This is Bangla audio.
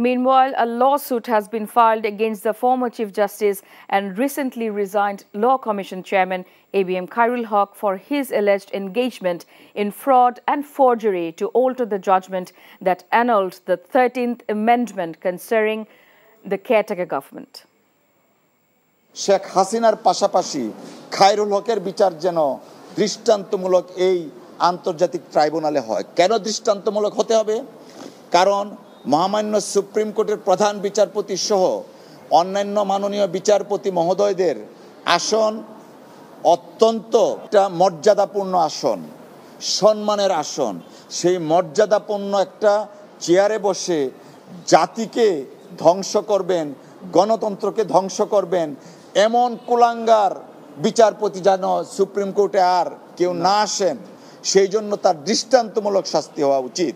Meanwhile, a lawsuit has been filed against the former Chief Justice and recently resigned Law Commission Chairman ABM Khairul Haq for his alleged engagement in fraud and forgery to alter the judgment that annulled the 13th Amendment concerning the caretaker government. Sheikh হাসিনার পাশাপাশি খায়রুল হকের বিচার যেন দৃষ্টান্তমূলক এই আন্তর্জাতিক ট্রাইব্যুনালে হয় কেন দৃষ্টান্তমূলক হতে হবে কারণ মহামান্য সুপ্রিম কোর্টের প্রধান বিচারপতি সহ অন্যান্য মাননীয় বিচারপতি মহোদয়দের আসন অত্যন্ত একটা মর্যাদাপূর্ণ আসন সম্মানের আসন সেই মর্যাদাপূর্ণ একটা চেয়ারে বসে জাতিকে ধ্বংস করবেন গণতন্ত্রকে ধ্বংস করবেন এমন কুলাঙ্গার বিচারপতি যেন সুপ্রিম কোর্টে আর কেউ না আসেন সেই জন্য তার দৃষ্টান্তমূলক শাস্তি হওয়া উচিত